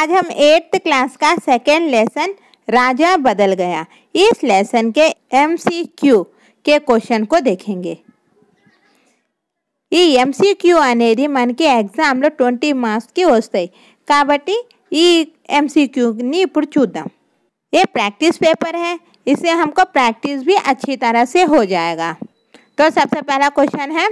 आज हम eighth class का सेकेंड लेसन राजा बदल गया इस लेसन के एमसीक्यू के क्वेश्चन को देखेंगे ఈ ఎంసీక్యూ అనేది की ఎగ్జామ్లో ట్వంటీ మార్క్స్కి వస్తాయి కాబట్టి ఈ ఎంసీక్యూని ఇప్పుడు चूदा ये प्रैक्टिस पेपर है इससे हमको प्रैक्टिस भी अच्छी तरह से हो जाएगा तो सबसे पहला क्वेश्चन है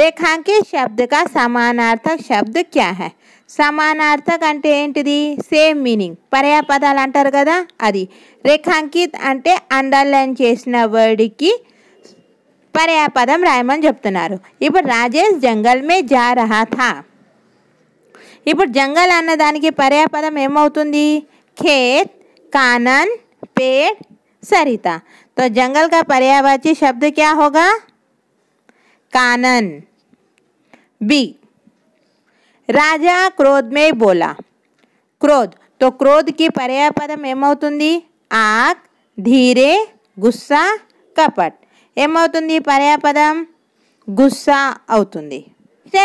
रेखांकित शब्द का समानार्थक शब्द क्या है సమానార్థక్ అంటే ఏంటిది సేమ్ మీనింగ్ పర్యాపదాలు అంటారు కదా అది రేఖాంకిత్ అంటే అండర్లైన్ చేసిన వర్డ్కి పర్యాపదం రాయమని చెప్తున్నారు ఇప్పుడు రాజేష్ జంగల్ మే జా రహాథా ఇప్పుడు జంగల్ అన్నదానికి పర్యాపదం ఏమవుతుంది ఖేత్ కానన్ పేడ్ సరిత తో జంగల్ కా పర్యావాచి శబ్ద క్యా హోగా కానన్ बी राजा क्रोध में बोला क्रोध तो क्रोध की पर्यापदम एमें आग धीरे गुस्सा कपट एम पर्यापदम गुस्सा अवतनी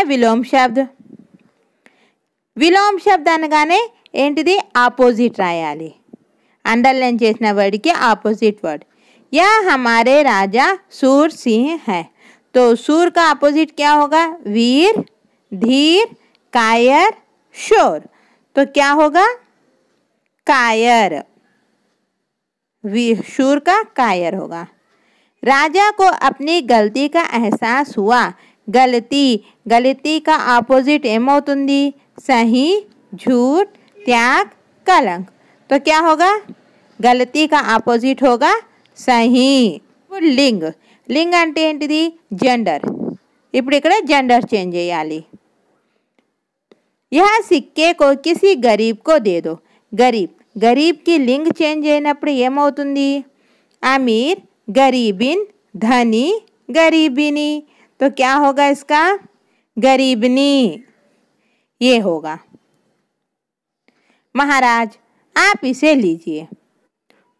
विलोम शब्द विलोम शब्द आजिट रहा अंडरलैन चेसा वर्ड की आपोजिट वर्ड या हमारे राजा सूर सिंह है तो सूर का आपोजिट क्या होगा वीर धीर कायर श्योर तो क्या होगा कायर शूर का कायर होगा राजा को अपनी गलती का एहसास हुआ गलती गलती का ऑपोजिट एमोतुंदी सही झूठ त्याग कलंक तो क्या होगा गलती का ऑपोजिट होगा सही लिंग लिंग అంటే जेंडर इपड़ी जेंडर चेंज चेयली यह सिक्के को किसी गरीब को दे दो गरीब गरीब की लिंग चेंज है अमीर गरीबिन धनी गरीबिनी तो क्या होगा इसका गरीबनी ये होगा महाराज आप इसे लीजिए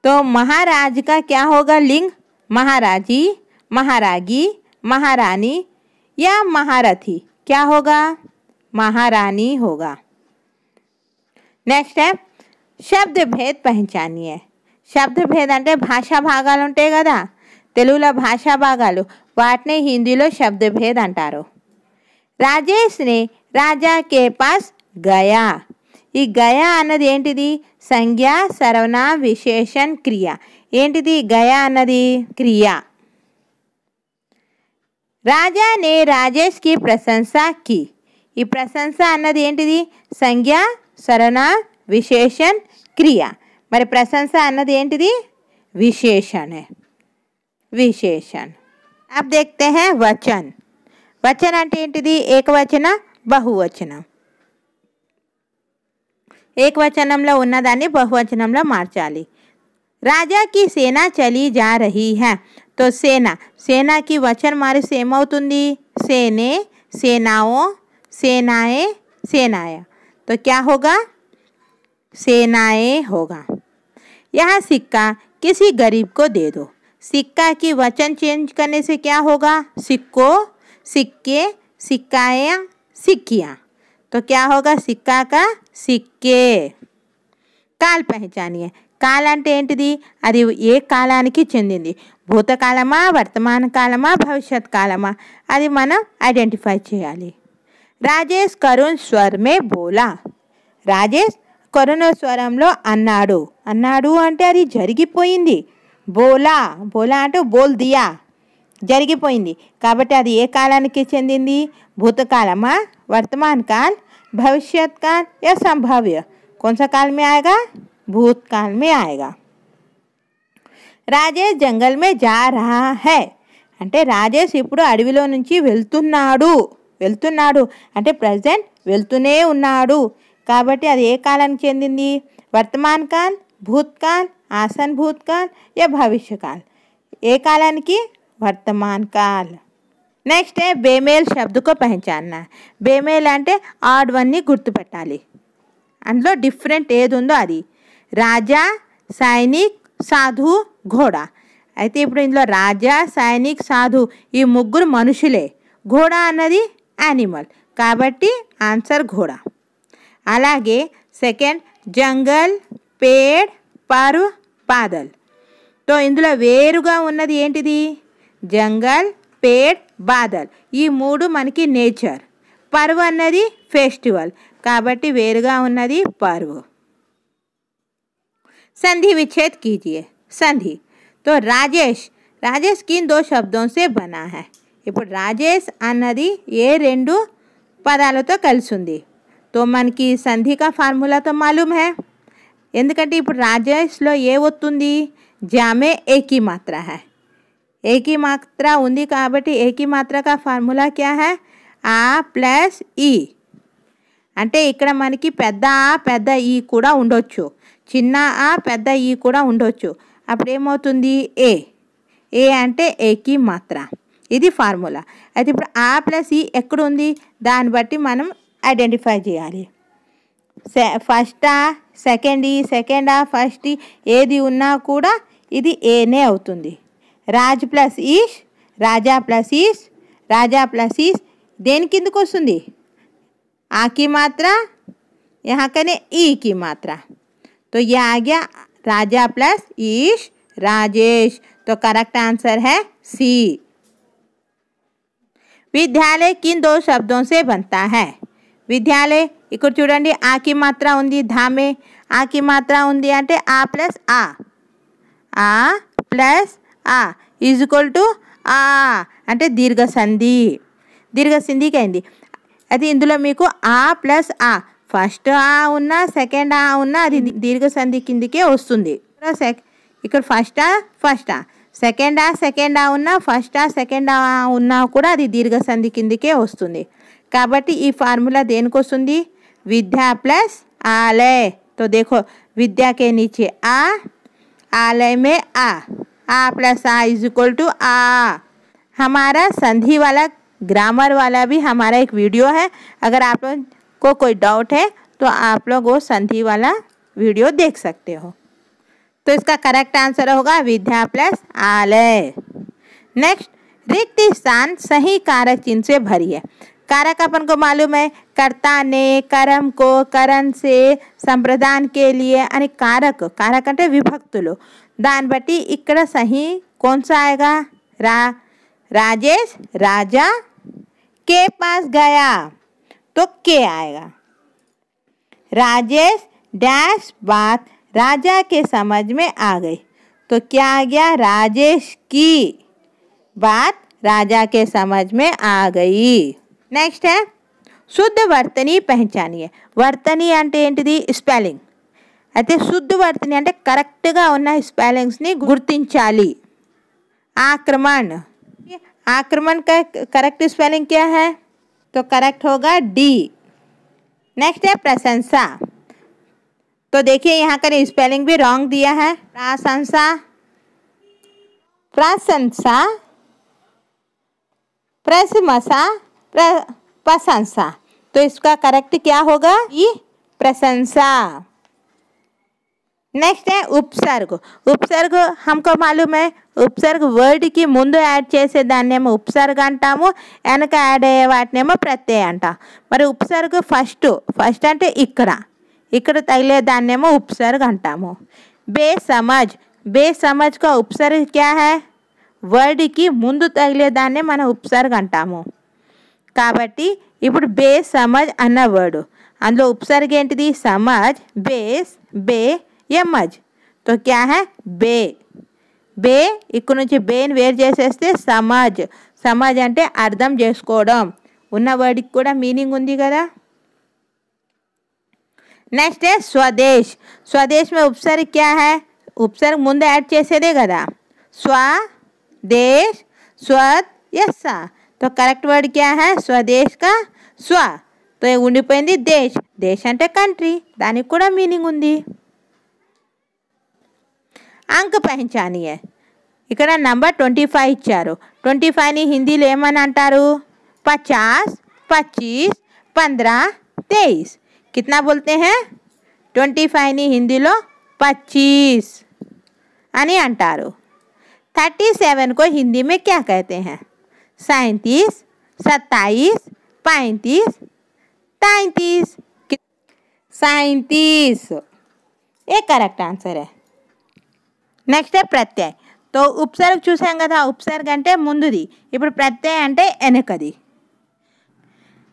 तो महाराज का क्या होगा लिंग महाराजी महारागी महारानी या महारथी क्या होगा महारानी होगा नेक्स्ट है शब्द भेद पहचानिए शब्द भेद अंत भाषा भागा कदा तेलूला भाषा भागा वाटे हिंदी शब्द भेद अटारो राजेश ने राजा के पास गया यह गया अंटी संज्ञा सरवण विशेषण क्रिया एटी गया अभी क्रिया राजा ने राजेश की प्रशंसा की ఈ ప్రశంస అన్నది ఏంటిది? సంజ్ఞ, సరణ, విశేషణం, క్రియ. మరి ప్రశంస అన్నది ఏంటిది? విశేషనే. విశేషణం. అబ్ دیکھتے ہیں वचन. वचन అంటే ఏంటిది? ఏకవచన, బహువచన. ఏకవచనంలో ఉన్నదాన్ని బహువచనంలో మార్చాలి. raja ki sena chali ja rahi hai to sena sena ki vachan maarse em avuthundi sene senao सेनाए सेनाया तो क्या होगा सेनाए होगा यह सिक्का किसी गरीब को दे दो सिक्का की वचन चेंज करने से क्या होगा सिक्को सिक्के सिक्काया सिक्कियाँ तो क्या होगा सिक्का का सिक्के काल पहचानिए काल अंटेटी अभी అది ఏ కాలానికి చెందింది वर्तमान कलमा भविष्य कलमा अभी मन మనం चेयली రాజేష్ కరుణ్ స్వరమే బోలా రాజేష్ కరుణ స్వరంలో అన్నాడు అన్నాడు అంటే అది జరిగిపోయింది బోలా బోలా అంటే బోల్ దియా జరిగిపోయింది కాబట్టి అది ఏ కాలానికి చెందింది భూతకాలమా వర్తమాన్ కాల్ భవిష్యత్ కాల్ యా సంభావ్య కొంచెం కాలమే ఆయగా భూతకాలమే ఆయగా రాజేష్ జంగల్ మే జా రహా హై అంటే రాజేష్ ఇప్పుడు అడవిలో నుంచి వెళ్తున్నాడు వెళ్తున్నాడు అంటే ప్రజెంట్ వెళ్తూనే ఉన్నాడు కాబట్టి అది ఏ కాలానికి చెందింది వర్తమాన్ కాల్ భూత్కాల్ ఆసన్ భూత్కాల్ ఏ భవిష్యకాల్ ఏ కాలానికి వర్తమాన్ కాల్ నెక్స్ట్ బేమేల్ శబ్దకో పెంచాన్న బేమేల్ అంటే వన్ని గుర్తుపెట్టాలి అందులో డిఫరెంట్ ఏది ఉందో అది రాజా సైనిక్ సాధు ఘోడ అయితే ఇప్పుడు ఇందులో రాజా సైనిక్ సాధు ఈ ముగ్గురు మనుషులే ఘోడ అన్నది ऐनिमल काबट्टी आंसर घोड़ा अलागे सैकंड जंगल पेड़ पर्व बादल तो इंदो वेगा उ जंगल पेड़ बादल यह मूड मन की नेचर पर्व फेस्टिवल काबी वेगा उ पर्व संधि विच्छेद कीजिए संधि तो राजेश राजेश किन दो शब्दों से बना है ఇప్పుడు రాజేష్ అన్నది ఏ రెండు పదాలతో కలిసి ఉంది తో మనకి సంధిక ఫార్ములాతో మాలూమ్ హే ఎందుకంటే ఇప్పుడు రాజేష్లో ఏ వస్తుంది జామే ఏకీ మాత్ర హే ఏకీ మాత్ర ఉంది కాబట్టి ఏకీ మాత్ర కా ఫార్ములా క్యా హే ఆ ప్లస్ ఈ అంటే ఇక్కడ మనకి పెద్ద ఆ పెద్ద ఈ కూడా ఉండొచ్చు చిన్న ఆ పెద్ద ఈ కూడా ఉండొచ్చు అప్పుడు ఏమవుతుంది ఏ ఏ అంటే ఏకీ మాత్ర ఇది ఫార్ములా అది ఇప్పుడు a + e ఎక్కడ ఉంది దాన్ని బట్టి మనం ఐడెంటిఫై చేయాలి first a second e second a first e ఏది ఉన్నా కూడా ఇది a నే అవుతుంది రాజ్ + ఈష్ రాజా + ఈష్ రాజా + ఈష్ దేనికిందకు వస్తుంది ఆ కి మాత్ర यहां कने ई की मात्रा तो ये आ गया राजा + ईश राजेश तो करेक्ट आंसर है सी विद्यालय किन दो शब्दों से बनता है विद्यालय इधर చూడండి ఆ కి మాత్ర ఉంది ధామే ఆ కి మాత్ర ఉంది అంటే ఆ ప్లస్ ఆ ఆ ప్లస్ ఆ = ఆ అంటే దీర్ఘ సంధి దీర్ఘ సంధి కండి అది ఇందులో మీకు ఆ ప్లస్ ఆ ఫస్ట్ ఆ ఉన్నా సెకండ్ ఆ ఉన్నా అది దీర్ఘ సంధి కిందికే వస్తుంది ఇక్కడ ఫస్ట్ ఫస్ట్ सैकंडा सैकंडा उन्ना फस्टा सैकंडा उन्ना अभी दीर्घ संधि కిందికే వస్తుంది కాబట్టి ఈ ఫార్ములా దేనికి వస్తుంది आलय तो देखो विद्या के नीचे आ आलय में आ आ प्लस आ इज इक्वल टू आ हमारा संधि वाला ग्रामर वाला भी हमारा एक वीडियो है अगर आप लोग को कोई डाउट है तो आप लोग वो संधि वाला वीडियो देख सकते हो तो इसका करेक्ट आंसर होगा विद्या प्लस आलय नेक्स्ट रिक्त स्थान सही कारक चिन्ह से भरी है कारक अपन को मालूम है कर्ता ने कर्म को करण से संप्रदान के लिए यानी कारक कारक अंटे विभक्त लो दान बटी इकड़ सही कौन सा आएगा रा राजेश राजा के पास गया तो के आएगा राजेश डैश बात राजा के समझ में आ गई तो क्या आ गया राजेश की बात राजा के समझ में आ गई नेक्स्ट है शुद्ध वर्तनी पहचानी है वर्तनी अंत स्पेलिंग अच्छे शुद्ध वर्तनी अंत करेक्ट उपेलिंग्स गुर्ति आक्रमण आक्रमण का करेक्ट स्पेलिंग क्या है तो करेक्ट होगा डी नेक्स्ट है प्रशंसा तो देखिए यहाँ का स्पेलिंग भी रॉन्ग दिया है प्रशंसा प्रशंसा प्रशमसा प्रशंसा तो इसका करेक्ट क्या होगा ई प्रशंसा नेक्स्ट है उपसर्ग उपसर्ग हमको मालूम है उपसर्ग वर्ड की मुझे ऐडे दाने उपसर्ग अटा वनक ऐडवाटेमो प्रत्यय अट मैं उपसर्ग फस्ट फस्ट अंत इकड़ा ఇక్కడ తగిలే దాన్నేమో उपसर्ग అంటాము బే సమాజ్ కా ఉపసర్గ క్యా హై వర్డ్కి ముందు తగిలే దాన్నే మనం ఉపసర్గ అంటాము కాబట్టి ఇప్పుడు బే సమాజ్ అన్న వర్డ్ అందులో ఉపసర్గ ఏంటిది సమాజ్ బేస్ బే ఎమ్మజ్ తో క్యా హై బే బే ఇక్కడ నుంచి బేని వేరు చేసేస్తే సమాజ్ సమాజ్ అంటే అర్థం చేసుకోవడం ఉన్న వర్డ్కి కూడా మీనింగ్ ఉంది కదా నెక్స్ట్ ఏ స్వదేశ్ స్వదేశ్ में उपसर्ग क्या है ఉపసర్గ ముందు యాడ్ చేసేదే కదా స్వ దేశ్ స్వత్ ఎస్ तो కరెక్ట్ వర్డ్ క్యా హై స్వదేశ్ కా స్వ तो ఉండిపోయింది దేశ్ దేశ్ అంటే కంట్రీ దానికి కూడా మీనింగ్ ఉంది అంక పెంచానియే ఇక్కడ నంబర్ ట్వంటీ ఫైవ్ ఇచ్చారు ట్వంటీ ఫైవ్ని హిందీలో ఏమని అంటారు పచాస్ పచ్చీస్ పంద్రా तेईस कितना बोलते हैं ट्वेंटी फाइव हिंदी पच्चीस अने अटार थर्टी सेवन को हिंदी में क्या कहते हैं सैंतीस सत्ताईस पैंतीस तैंतीस सैंतीस ये करेक्ट आंसर है नेक्स्ट है प्रत्यय तो उपसर्ग चूसा कदा उपसर्ग अंत मुंधी इप्ड प्रत्यय अंत एनकदी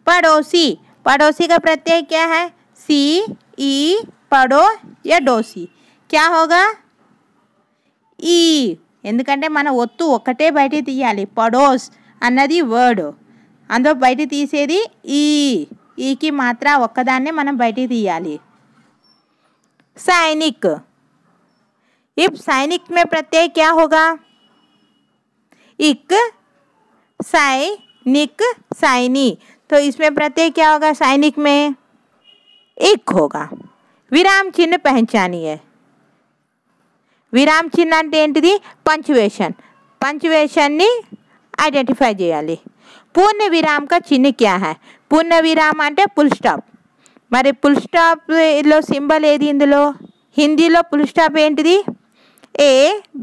पड़ोसी पड़ोसी का प्रत्यय क्या है सी ई पड़ो या दोसी क्या होगा ई एందుకంటే మనం ఒత్తు ఒకటే బైటే దియాలి పడోస్ అన్నది వర్డ్ అందు బైటే తీసేది ఈ ఈకి మాత్ర ఒక్కదాని మనం బైటే దియాలి సైనిక్ ఇఫ్ సైనిక్ మే ప్రత్యయ్ క్యా హోగా ఇక్ సైనిక్ సైని तो इसमें प्रत्यय क्या होगा सैनिक में एक होगा विराम चिन्ह पहचानी है विराम चिन्ह अंटेद पंचवेशन पंचवेशन ऐडेंटिफाई चेयली पूर्ण विराम का चिन्ह क्या है पूर्ण विराम अंटे फुल स्टाप मैं फुल स्टाप सिंबल इंदो हिंदी फुल स्टाप ए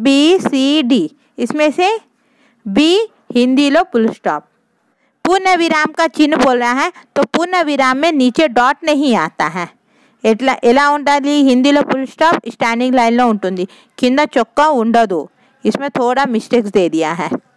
बीसीडी इसमें से बी हिंदी फुल स्टाप पूर्ण विराम का चिन्ह बोल रहा है तो पूर्ण विराम में नीचे डॉट नहीं आता है एला उ हिंदी फुल स्टॉप स्टैंडिंग लाइन उ किंद चुका दो इसमें थोड़ा मिस्टेक्स दे दिया है